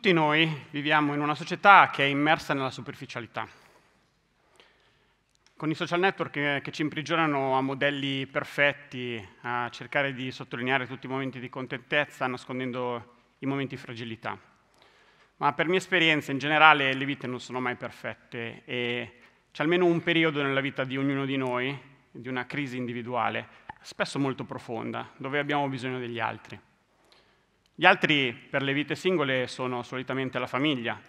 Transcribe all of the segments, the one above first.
Tutti noi viviamo in una società che è immersa nella superficialità, con i social network che, ci imprigionano a modelli perfetti, a cercare di sottolineare tutti i momenti di contentezza, nascondendo i momenti di fragilità. Ma per mia esperienza, in generale, le vite non sono mai perfette e c'è almeno un periodo nella vita di ognuno di noi, di una crisi individuale, spesso molto profonda, dove abbiamo bisogno degli altri. Gli altri per le vite singole sono solitamente la famiglia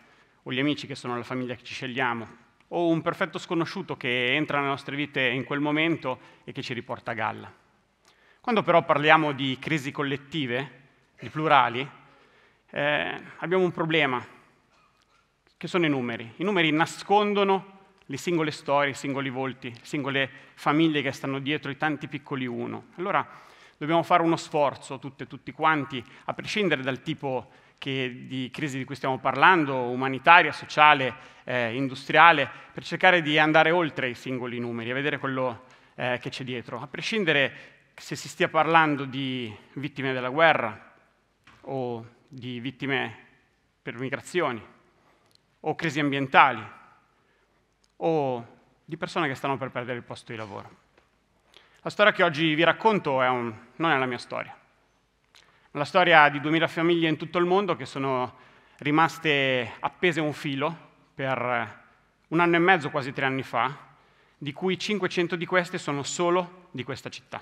o gli amici che sono la famiglia che ci scegliamo o un perfetto sconosciuto che entra nelle nostre vite in quel momento e che ci riporta a galla. Quando però parliamo di crisi collettive, di plurali, eh, abbiamo un problema, che sono i numeri. I numeri nascondono le singole storie, i singoli volti, le singole famiglie che stanno dietro i tanti piccoli uno. Allora, dobbiamo fare uno sforzo, tutte e tutti quanti, a prescindere dal tipo che, di crisi di cui stiamo parlando, umanitaria, sociale, eh, industriale, per cercare di andare oltre i singoli numeri, a vedere quello eh, che c'è dietro, a prescindere se si stia parlando di vittime della guerra o di vittime per migrazioni o crisi ambientali o di persone che stanno per perdere il posto di lavoro. La storia che oggi vi racconto è un, non è la mia storia. La storia di 2000 famiglie in tutto il mondo che sono rimaste appese a un filo per un anno e mezzo, quasi tre anni fa, di cui 500 di queste sono solo di questa città.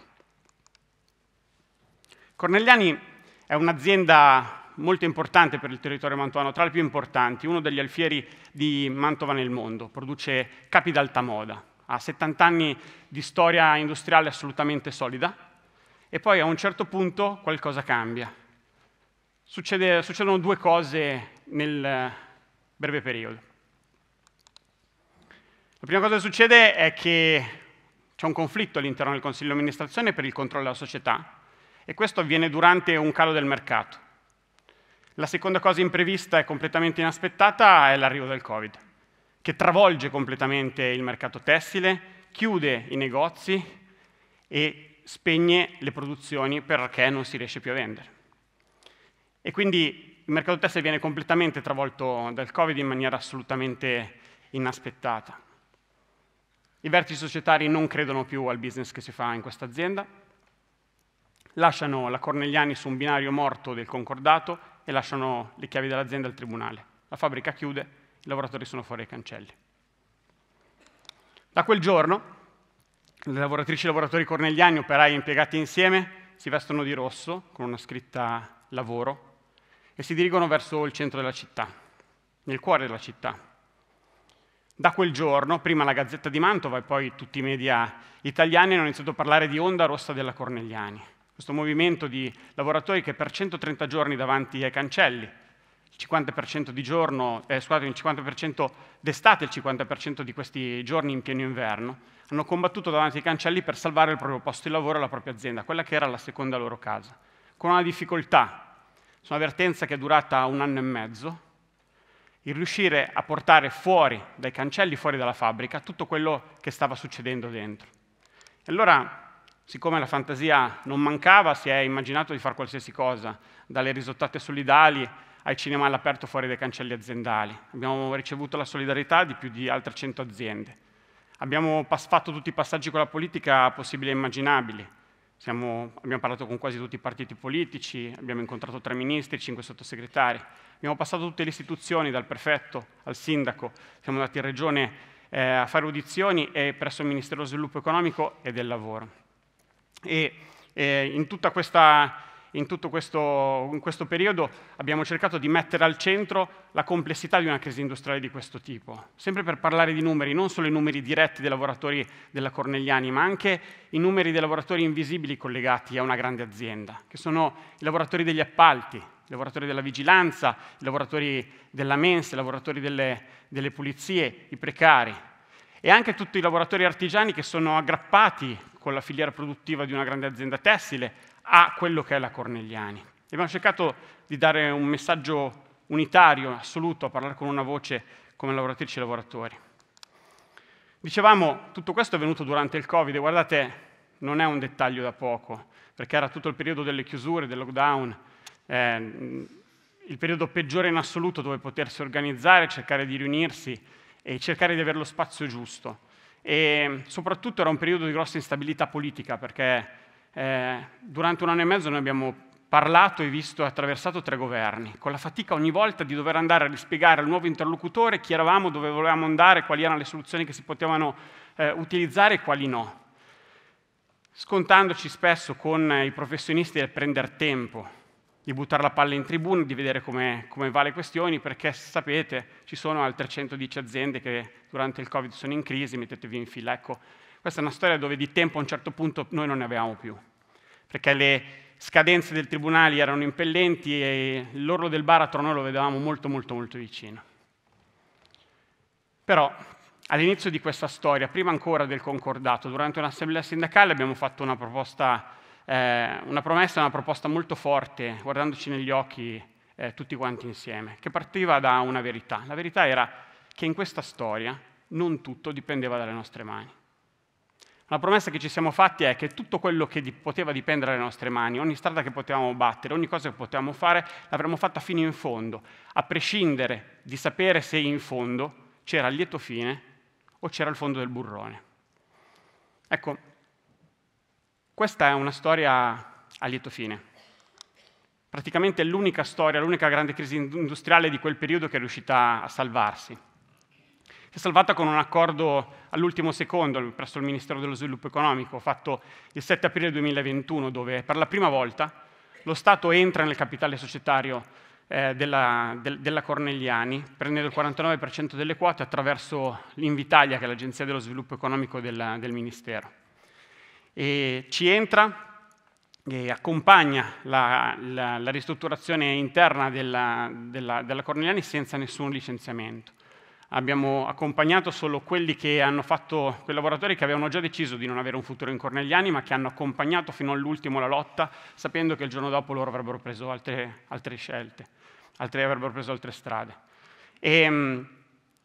Cornegliani è un'azienda molto importante per il territorio mantovano, tra le più importanti, uno degli alfieri di Mantova nel mondo, produce capi d'alta moda, ha 70 anni di storia industriale assolutamente solida, e poi a un certo punto qualcosa cambia. Succede, succedono due cose nel eh, breve periodo. La prima cosa che succede è che c'è un conflitto all'interno del Consiglio di amministrazione per il controllo della società e questo avviene durante un calo del mercato. La seconda cosa imprevista e completamente inaspettata è l'arrivo del Covid, che travolge completamente il mercato tessile, chiude i negozi e spegne le produzioni perché non si riesce più a vendere. E quindi il mercato tessile viene completamente travolto dal Covid in maniera assolutamente inaspettata. I vertici societari non credono più al business che si fa in questa azienda, lasciano la Cornegliani su un binario morto del concordato e lasciano le chiavi dell'azienda al tribunale. La fabbrica chiude, i lavoratori sono fuori ai cancelli. Da quel giorno le lavoratrici e i lavoratori cornegliani, operai e impiegati insieme, si vestono di rosso con una scritta lavoro e si dirigono verso il centro della città, nel cuore della città. Da quel giorno, prima la Gazzetta di Mantova e poi tutti i media italiani hanno iniziato a parlare di onda rossa della Cornegliani, questo movimento di lavoratori che per 130 giorni davanti ai cancelli, il 50% di giorno, eh, scusate, il 50% d'estate e il 50% di questi giorni in pieno inverno, hanno combattuto davanti ai cancelli per salvare il proprio posto di lavoro e la propria azienda, quella che era la seconda loro casa, con una difficoltà, su una un'avvertenza che è durata un anno e mezzo, il riuscire a portare fuori dai cancelli, fuori dalla fabbrica, tutto quello che stava succedendo dentro. E allora, siccome la fantasia non mancava, si è immaginato di fare qualsiasi cosa, dalle risottate solidali ai cinema all'aperto fuori dai cancelli aziendali. Abbiamo ricevuto la solidarietà di più di altre 100 aziende. Abbiamo fatto tutti i passaggi con la politica possibili e immaginabili. Siamo, abbiamo parlato con quasi tutti i partiti politici, abbiamo incontrato tre ministri, cinque sottosegretari, abbiamo passato tutte le istituzioni, dal prefetto al sindaco, siamo andati in regione eh, a fare audizioni e presso il Ministero dello Sviluppo Economico e del Lavoro. E eh, in tutta questa in tutto questo, in questo periodo abbiamo cercato di mettere al centro la complessità di una crisi industriale di questo tipo, sempre per parlare di numeri, non solo i numeri diretti dei lavoratori della Cornegliani, ma anche i numeri dei lavoratori invisibili collegati a una grande azienda, che sono i lavoratori degli appalti, i lavoratori della vigilanza, i lavoratori della mensa, i lavoratori delle, delle, pulizie, i precari e anche tutti i lavoratori artigiani che sono aggrappati con la filiera produttiva di una grande azienda tessile, a quello che è la Cornegliani. E abbiamo cercato di dare un messaggio unitario, assoluto, a parlare con una voce come lavoratrici e lavoratori. Dicevamo, tutto questo è venuto durante il Covid, e guardate, non è un dettaglio da poco, perché era tutto il periodo delle chiusure, del lockdown, eh, il periodo peggiore in assoluto dove potersi organizzare, cercare di riunirsi e cercare di avere lo spazio giusto e soprattutto era un periodo di grossa instabilità politica perché eh, durante un anno e mezzo noi abbiamo parlato e visto e attraversato tre governi, con la fatica ogni volta di dover andare a rispiegare al nuovo interlocutore chi eravamo, dove volevamo andare, quali erano le soluzioni che si potevano eh, utilizzare e quali no, scontandoci spesso con i professionisti del prendere tempo, di buttare la palla in tribuna, di vedere come, come va le questioni, perché sapete ci sono altre 110 aziende che durante il Covid sono in crisi, mettetevi in fila. Ecco, questa è una storia dove di tempo a un certo punto noi non ne avevamo più, perché le scadenze del tribunale erano impellenti e l'orlo del baratro noi lo vedevamo molto molto molto vicino. Però all'inizio di questa storia, prima ancora del concordato, durante un'assemblea sindacale abbiamo fatto una proposta eh, una promessa, una proposta molto forte, guardandoci negli occhi eh, tutti quanti insieme, che partiva da una verità. La verità era che in questa storia non tutto dipendeva dalle nostre mani. La promessa che ci siamo fatti è che tutto quello che poteva dipendere dalle nostre mani, ogni strada che potevamo battere, ogni cosa che potevamo fare, l'avremmo fatta fino in fondo, a prescindere di sapere se in fondo c'era il lieto fine o c'era il fondo del burrone. Ecco, questa è una storia a lieto fine. Praticamente l'unica storia, l'unica grande crisi industriale di quel periodo che è riuscita a salvarsi. Si è salvata con un accordo all'ultimo secondo presso il Ministero dello Sviluppo Economico, fatto il 7 aprile 2021, dove per la prima volta lo Stato entra nel capitale societario eh, della, de, della, Cornegliani, prendendo il 49% delle quote attraverso l'Invitalia, che è l'Agenzia dello Sviluppo Economico del, del Ministero e ci entra e accompagna la, la, la ristrutturazione interna della, della, della Corneliani senza nessun licenziamento. Abbiamo accompagnato solo quelli che hanno fatto, quei lavoratori che avevano già deciso di non avere un futuro in Cornigliani, ma che hanno accompagnato fino all'ultimo la lotta, sapendo che il giorno dopo loro avrebbero preso altre, altre scelte, altre, avrebbero preso altre strade. E, ehm,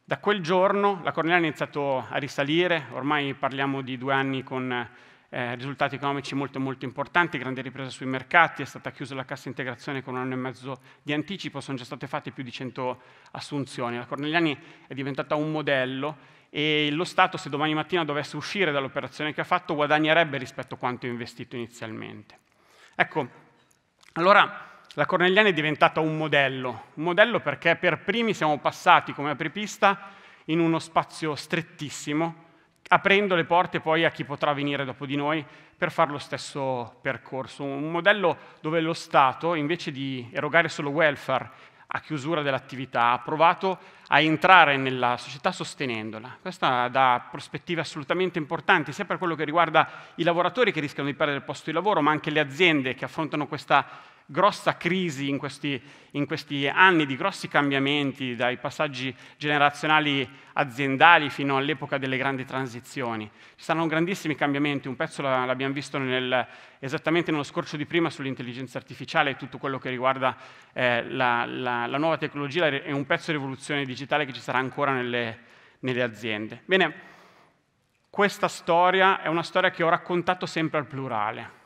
da quel giorno la Cornigliani ha iniziato a risalire, ormai parliamo di due anni con eh, risultati economici molto molto importanti, grande ripresa sui mercati, è stata chiusa la cassa integrazione con un anno e mezzo di anticipo, sono già state fatte più di 100 assunzioni. La Cornegliani è diventata un modello e lo Stato se domani mattina dovesse uscire dall'operazione che ha fatto guadagnerebbe rispetto a quanto investito inizialmente. Ecco, allora la Cornegliani è diventata un modello, un modello perché per primi siamo passati come apripista in uno spazio strettissimo aprendo le porte poi a chi potrà venire dopo di noi per fare lo stesso percorso. Un modello dove lo Stato, invece di erogare solo welfare a chiusura dell'attività, ha provato a entrare nella società sostenendola. Questa dà prospettive assolutamente importanti sia per quello che riguarda i lavoratori che rischiano di perdere il posto di lavoro, ma anche le aziende che affrontano questa grossa crisi in questi, in questi anni di grossi cambiamenti, dai passaggi generazionali aziendali fino all'epoca delle grandi transizioni. Ci saranno grandissimi cambiamenti, un pezzo l'abbiamo visto nel, esattamente nello scorcio di prima sull'intelligenza artificiale e tutto quello che riguarda eh, la, la, la, nuova tecnologia e un pezzo di rivoluzione digitale digitale che ci sarà ancora nelle, nelle aziende. Bene, questa storia è una storia che ho raccontato sempre al plurale,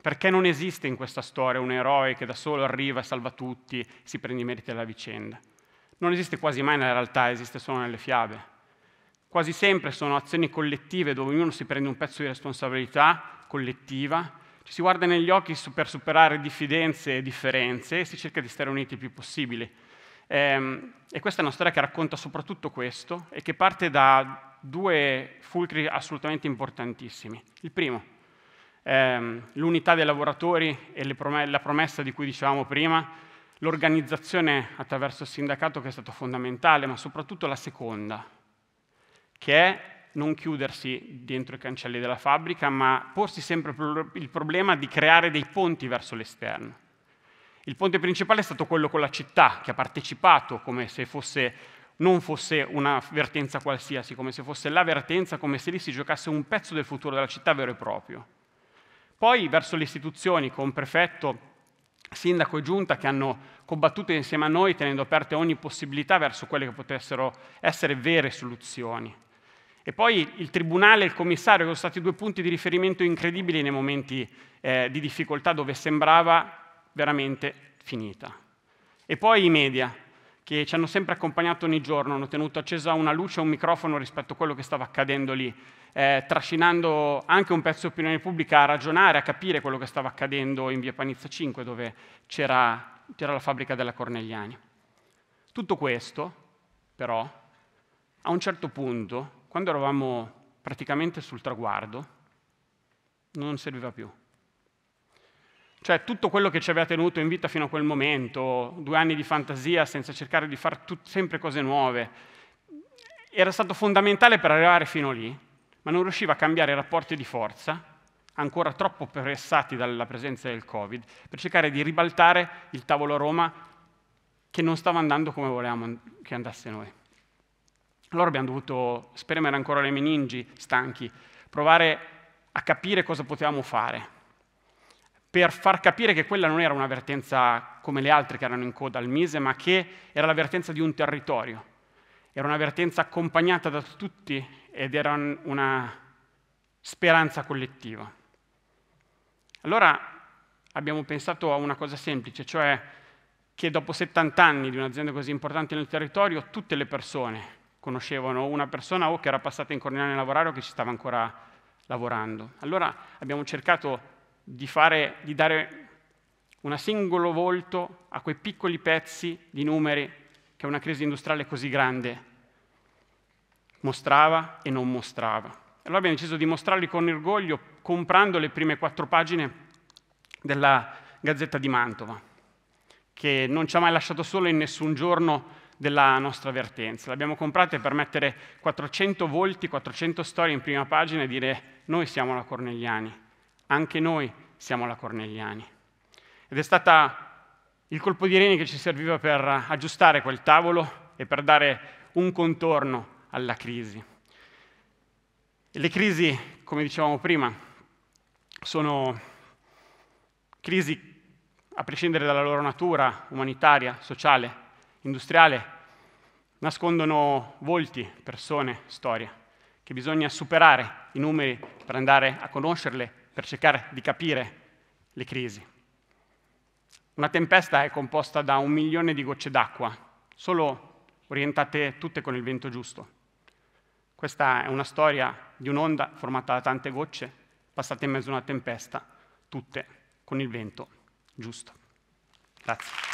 perché non esiste in questa storia un eroe che da solo arriva e salva tutti, e si prende i meriti della vicenda. Non esiste quasi mai nella realtà, esiste solo nelle fiabe. Quasi sempre sono azioni collettive dove ognuno si prende un pezzo di responsabilità collettiva, ci si guarda negli occhi per superare diffidenze e differenze e si cerca di stare uniti il più possibile. Ehm, e questa è una storia che racconta soprattutto questo e che parte da due fulcri assolutamente importantissimi. Il primo, ehm, l'unità dei lavoratori e la promessa di cui dicevamo prima, l'organizzazione attraverso il sindacato che è stato fondamentale, ma soprattutto la seconda, che è non chiudersi dentro i cancelli della fabbrica, ma porsi sempre il problema di creare dei ponti verso l'esterno. Il ponte principale è stato quello con la città, che ha partecipato come se fosse, non fosse una vertenza qualsiasi, come se fosse la vertenza, come se lì si giocasse un pezzo del futuro della città vero e proprio. Poi verso le istituzioni, con prefetto, sindaco e giunta che hanno combattuto insieme a noi tenendo aperte ogni possibilità verso quelle che potessero essere vere soluzioni. E poi il tribunale e il commissario che sono stati due punti di riferimento incredibili nei momenti eh, di difficoltà dove sembrava veramente finita. E poi i media, che ci hanno sempre accompagnato ogni giorno, hanno tenuto accesa una luce e un microfono rispetto a quello che stava accadendo lì, eh, trascinando anche un pezzo di opinione pubblica a ragionare, a capire quello che stava accadendo in via Panizza 5, dove c'era, c'era la fabbrica della Cornegliani. Tutto questo, però, a un certo punto, quando eravamo praticamente sul traguardo, non serviva più. Cioè tutto quello che ci aveva tenuto in vita fino a quel momento, due anni di fantasia senza cercare di fare tut- sempre cose nuove, era stato fondamentale per arrivare fino lì, ma non riusciva a cambiare i rapporti di forza, ancora troppo pressati dalla presenza del Covid, per cercare di ribaltare il tavolo Roma che non stava andando come volevamo che andasse noi. Allora abbiamo dovuto spremere ancora le meningi, stanchi, provare a capire cosa potevamo fare per far capire che quella non era un'avvertenza come le altre che erano in coda al Mise, ma che era l'avvertenza di un territorio. Era un'avvertenza accompagnata da tutti ed era una speranza collettiva. Allora abbiamo pensato a una cosa semplice, cioè che dopo 70 anni di un'azienda così importante nel territorio, tutte le persone conoscevano una persona o che era passata in Cornigliano a lavorare o che ci stava ancora lavorando. Allora abbiamo cercato di, fare, di dare un singolo volto a quei piccoli pezzi di numeri che una crisi industriale così grande mostrava e non mostrava. E Allora abbiamo deciso di mostrarli con orgoglio comprando le prime quattro pagine della Gazzetta di Mantova, che non ci ha mai lasciato solo in nessun giorno della nostra avvertenza. L'abbiamo comprata per mettere 400 volti, 400 storie in prima pagina e dire noi siamo la Cornegliani anche noi siamo la Cornegliani. Ed è stato il colpo di reni che ci serviva per aggiustare quel tavolo e per dare un contorno alla crisi. E le crisi, come dicevamo prima, sono crisi a prescindere dalla loro natura umanitaria, sociale, industriale, nascondono volti, persone, storie, che bisogna superare i numeri per andare a conoscerle per cercare di capire le crisi. Una tempesta è composta da un milione di gocce d'acqua, solo orientate tutte con il vento giusto. Questa è una storia di un'onda formata da tante gocce, passate in mezzo a una tempesta, tutte con il vento giusto. Grazie.